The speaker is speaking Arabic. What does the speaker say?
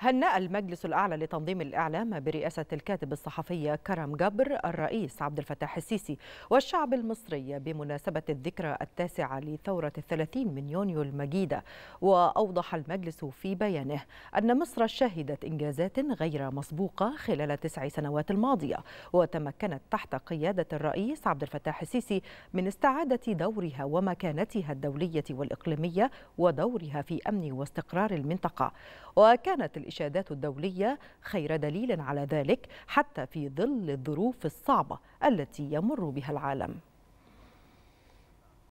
هنأ المجلس الأعلى لتنظيم الإعلام برئاسة الكاتب الصحفي كرم جبر الرئيس عبد الفتاح السيسي والشعب المصري بمناسبة الذكرى التاسعة لثورة الثلاثين من يونيو المجيدة وأوضح المجلس في بيانه أن مصر شهدت إنجازات غير مسبوقة خلال تسع سنوات الماضية وتمكنت تحت قيادة الرئيس عبد الفتاح السيسي من استعادة دورها ومكانتها الدولية والإقليمية ودورها في أمن واستقرار المنطقة وكانت الإشادات الدولية خير دليل على ذلك حتى في ظل الظروف الصعبة التي يمر بها العالم